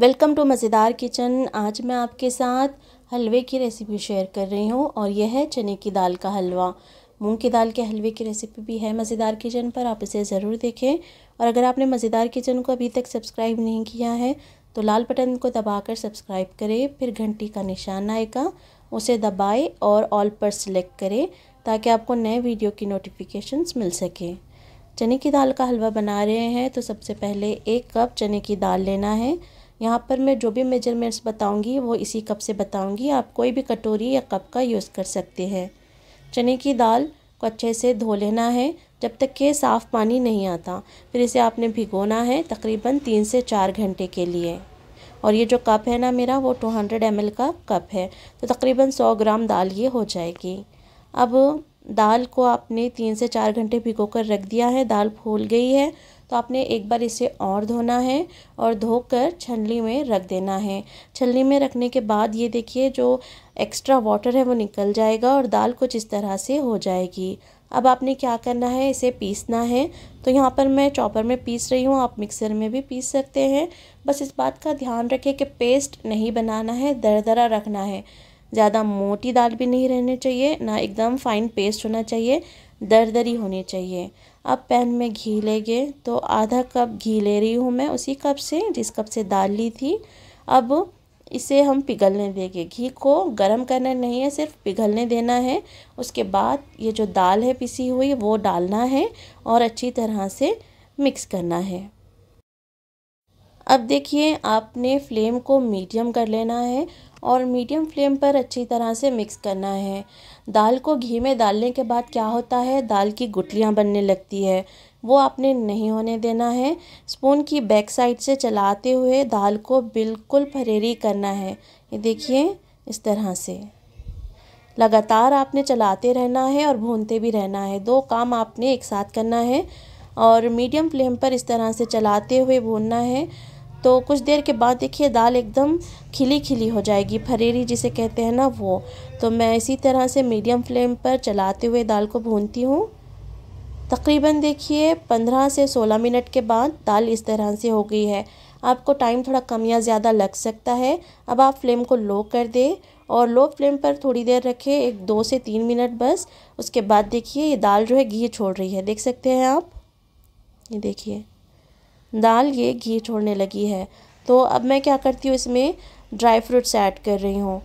welcome to मज़ेदार kitchen आज मैं आपके साथ हलवे की रेसिपी शेयर कर रही हूँ और यह है चने की दाल का हलवा मूंग की दाल के हलवे की रेसिपी भी है मज़ेदार किचन पर आप इसे ज़रूर देखें और अगर आपने मज़ेदार किचन को अभी तक सब्सक्राइब नहीं किया है तो लाल बटन को दबाकर सब्सक्राइब करें फिर घंटी का निशान आएगा उसे दबाए और ऑल पर सिलेक्ट करें ताकि आपको नए वीडियो की नोटिफिकेशन मिल सकें चने की दाल का हलवा बना रहे हैं तो सबसे पहले एक कप चने की दाल लेना है यहाँ पर मैं जो भी मेजरमेंट्स बताऊँगी वो इसी कप से बताऊँगी आप कोई भी कटोरी या कप का यूज़ कर सकते हैं चने की दाल को अच्छे से धो लेना है जब तक के साफ़ पानी नहीं आता फिर इसे आपने भिगोना है तकरीबन तीन से चार घंटे के लिए और ये जो कप है ना मेरा वो टू हंड्रेड एम का कप है तो तकरीबन सौ ग्राम दाल ये हो जाएगी अब दाल को आपने तीन से चार घंटे भिगो कर रख दिया है दाल फूल गई है तो आपने एक बार इसे और धोना है और धोकर छलनी में रख देना है छलनी में रखने के बाद ये देखिए जो एक्स्ट्रा वाटर है वो निकल जाएगा और दाल कुछ इस तरह से हो जाएगी अब आपने क्या करना है इसे पीसना है तो यहाँ पर मैं चॉपर में पीस रही हूँ आप मिक्सर में भी पीस सकते हैं बस इस बात का ध्यान रखें कि पेस्ट नहीं बनाना है दरा रखना है ज़्यादा मोटी दाल भी नहीं रहनी चाहिए ना एकदम फाइन पेस्ट होना चाहिए दरदरी होनी चाहिए अब पैन में घी लेंगे तो आधा कप घी ले रही हूँ मैं उसी कप से जिस कप से दाल ली थी अब इसे हम पिघलने देंगे घी को गर्म करना नहीं है सिर्फ पिघलने देना है उसके बाद ये जो दाल है पिसी हुई वो डालना है और अच्छी तरह से मिक्स करना है अब देखिए आपने फ्लेम को मीडियम कर लेना है और मीडियम फ्लेम पर अच्छी तरह से मिक्स करना है दाल को घी में डालने के बाद क्या होता है दाल की गुटलियाँ बनने लगती है वो आपने नहीं होने देना है स्पून की बैक साइड से चलाते हुए दाल को बिल्कुल फरेरी करना है ये देखिए इस तरह से लगातार आपने चलाते रहना है और भूनते भी रहना है दो काम आपने एक साथ करना है और मीडियम फ्लेम पर इस तरह से चलाते हुए भूनना है तो कुछ देर के बाद देखिए दाल एकदम खिली खिली हो जाएगी फरेरी जिसे कहते हैं ना वो तो मैं इसी तरह से मीडियम फ्लेम पर चलाते हुए दाल को भूनती हूँ तकरीबन देखिए 15 से 16 मिनट के बाद दाल इस तरह से हो गई है आपको टाइम थोड़ा कम या ज़्यादा लग सकता है अब आप फ्लेम को लो कर दे और लो फ्लेम पर थोड़ी देर रखें एक दो से तीन मिनट बस उसके बाद देखिए ये दाल जो है घी छोड़ रही है देख सकते हैं आप ये देखिए दाल ये घी छोड़ने लगी है तो अब मैं क्या करती हूँ इसमें ड्राई फ्रूट्स ऐड कर रही हूँ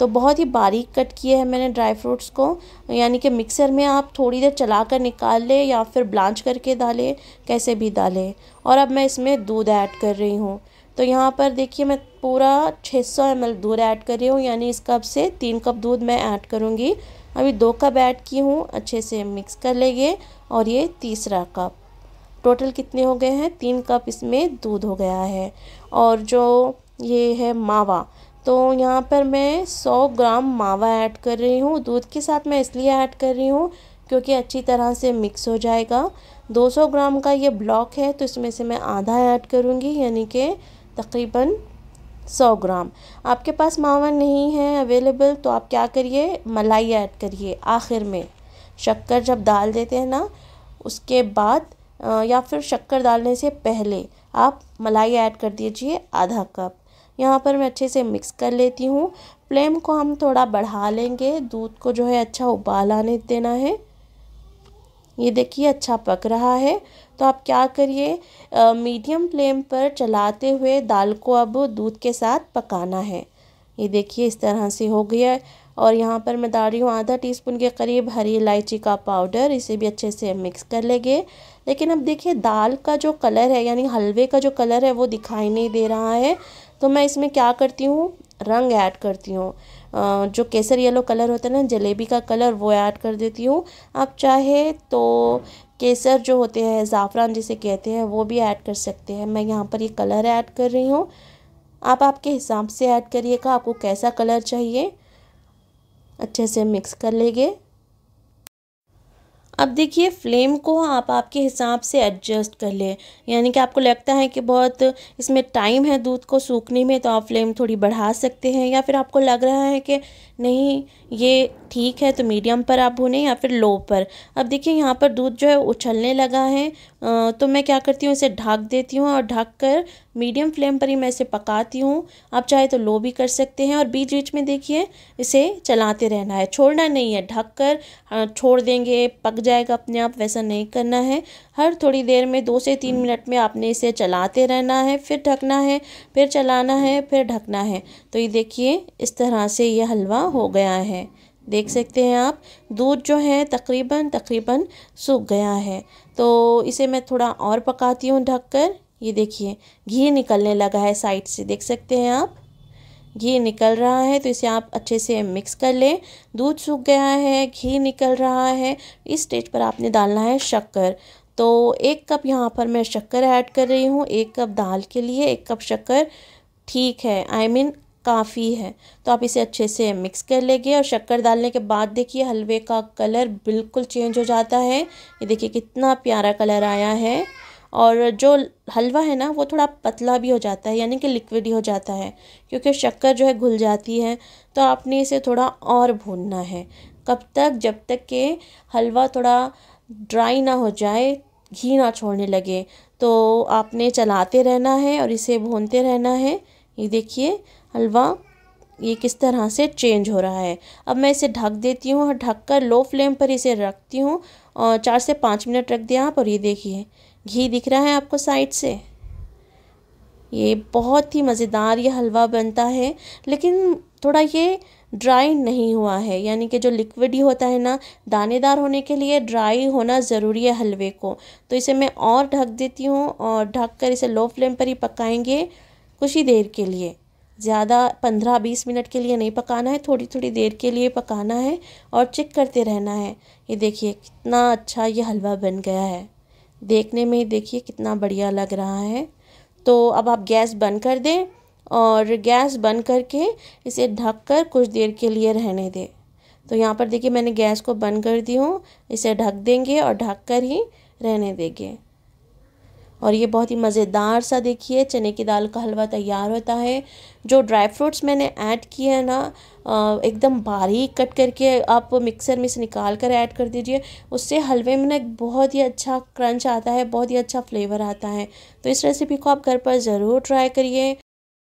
तो बहुत ही बारीक कट किए हैं मैंने ड्राई फ्रूट्स को यानी कि मिक्सर में आप थोड़ी देर चला कर निकाल लें या फिर ब्लांच करके डालें कैसे भी डालें और अब मैं इसमें दूध ऐड कर रही हूँ तो यहाँ पर देखिए मैं पूरा 600 सौ दूध ऐड कर रही हूँ यानी इस कप से तीन कप दूध मैं ऐड करूँगी अभी दो कप ऐड की हूँ अच्छे से मिक्स कर लेंगे और ये तीसरा कप टोटल कितने हो गए हैं तीन कप इसमें दूध हो गया है और जो ये है मावा तो यहाँ पर मैं 100 ग्राम मावा ऐड कर रही हूँ दूध के साथ मैं इसलिए ऐड कर रही हूँ क्योंकि अच्छी तरह से मिक्स हो जाएगा 200 ग्राम का ये ब्लॉक है तो इसमें से मैं आधा ऐड करूँगी यानी कि तकरीबन 100 ग्राम आपके पास मावा नहीं है अवेलेबल तो आप क्या करिए मलाई ऐड करिए आखिर में शक्कर जब डाल देते हैं ना उसके बाद या फिर शक्कर डालने से पहले आप मलाई ऐड कर दीजिए आधा कप यहाँ पर मैं अच्छे से मिक्स कर लेती हूँ फ्लेम को हम थोड़ा बढ़ा लेंगे दूध को जो है अच्छा उबाल आने देना है ये देखिए अच्छा पक रहा है तो आप क्या करिए मीडियम फ्लेम पर चलाते हुए दाल को अब दूध के साथ पकाना है ये देखिए इस तरह से हो गया और यहाँ पर मैं डाल रही हूँ आधा टीस्पून के करीब हरी इलायची का पाउडर इसे भी अच्छे से मिक्स कर लेंगे लेकिन अब देखिए दाल का जो कलर है यानी हलवे का जो कलर है वो दिखाई नहीं दे रहा है तो मैं इसमें क्या करती हूँ रंग ऐड करती हूँ जो केसर येलो कलर होता है ना जलेबी का कलर वो ऐड कर देती हूँ आप चाहे तो केसर जो होते हैं ज़ाफ़रान जिसे कहते हैं वो भी ऐड कर सकते हैं मैं यहाँ पर ये कलर ऐड कर रही हूँ आप आपके हिसाब से ऐड करिएगा आपको कैसा कलर चाहिए अच्छे से मिक्स कर लेंगे अब देखिए फ्लेम को आप आपके हिसाब से एडजस्ट कर ले यानी कि आपको लगता है कि बहुत इसमें टाइम है दूध को सूखने में तो आप फ्लेम थोड़ी बढ़ा सकते हैं या फिर आपको लग रहा है कि नहीं ये ठीक है तो मीडियम पर आप भुने या फिर लो पर अब देखिए यहाँ पर दूध जो है उछलने लगा है तो मैं क्या करती हूँ इसे ढक देती हूँ और ढक कर मीडियम फ्लेम पर ही मैं इसे पकाती हूँ आप चाहे तो लो भी कर सकते हैं और बीच बीच में देखिए इसे चलाते रहना है छोड़ना नहीं है ढक कर छोड़ देंगे पक जाएगा अपने आप वैसा नहीं करना है हर थोड़ी देर में दो से तीन मिनट में आपने इसे चलाते रहना है फिर ढकना है फिर चलाना है फिर ढकना है तो ये देखिए इस तरह से ये हलवा हो गया है देख सकते हैं आप दूध जो है तकरीबन तकरीबन सूख गया है तो इसे मैं थोड़ा और पकाती हूँ ढककर ये देखिए घी निकलने लगा है साइड से देख सकते हैं आप घी निकल रहा है तो इसे आप अच्छे से मिक्स कर लें दूध सूख गया है घी निकल रहा है इस स्टेज पर आपने डालना है शक्कर तो एक कप यहाँ पर मैं शक्कर ऐड कर रही हूँ एक कप दाल के लिए एक कप शक्कर ठीक है आई I मीन mean, काफ़ी है तो आप इसे अच्छे से मिक्स कर लेंगे और शक्कर डालने के बाद देखिए हलवे का कलर बिल्कुल चेंज हो जाता है ये देखिए कितना प्यारा कलर आया है और जो हलवा है ना वो थोड़ा पतला भी हो जाता है यानी कि लिक्विड ही हो जाता है क्योंकि शक्कर जो है घुल जाती है तो आपने इसे थोड़ा और भूनना है कब तक जब तक के हलवा थोड़ा ड्राई ना हो जाए घी ना छोड़ने लगे तो आपने चलाते रहना है और इसे भूनते रहना है ये देखिए हलवा ये किस तरह से चेंज हो रहा है अब मैं इसे ढक देती हूँ और ढक कर लो फ्लेम पर इसे रखती हूँ और चार से पाँच मिनट रख दिया आप और ये देखिए घी दिख रहा है आपको साइड से ये बहुत ही मज़ेदार ये हलवा बनता है लेकिन थोड़ा ये ड्राई नहीं हुआ है यानी कि जो लिक्विड ही होता है ना दानेदार होने के लिए ड्राई होना ज़रूरी है हलवे को तो इसे मैं और ढक देती हूँ और ढक कर इसे लो फ्लेम पर ही पकाएंगे कुछ ही देर के लिए ज़्यादा पंद्रह बीस मिनट के लिए नहीं पकाना है थोड़ी थोड़ी देर के लिए पकाना है और चेक करते रहना है ये देखिए कितना अच्छा ये हलवा बन गया है देखने में देखिए कितना बढ़िया लग रहा है तो अब आप गैस बंद कर दें और गैस बंद करके इसे ढक कर कुछ देर के लिए रहने दें तो यहाँ पर देखिए मैंने गैस को बंद कर दी हूँ इसे ढक देंगे और ढक कर ही रहने देंगे और ये बहुत ही मज़ेदार सा देखिए चने की दाल का हलवा तैयार होता है जो ड्राई फ्रूट्स मैंने ऐड किए हैं ना एकदम बारीक कट करके आप मिक्सर में से निकाल कर ऐड कर दीजिए उससे हलवे में ना एक बहुत ही अच्छा क्रंच आता है बहुत ही अच्छा फ्लेवर आता है तो इस रेसिपी को आप घर पर ज़रूर ट्राई करिए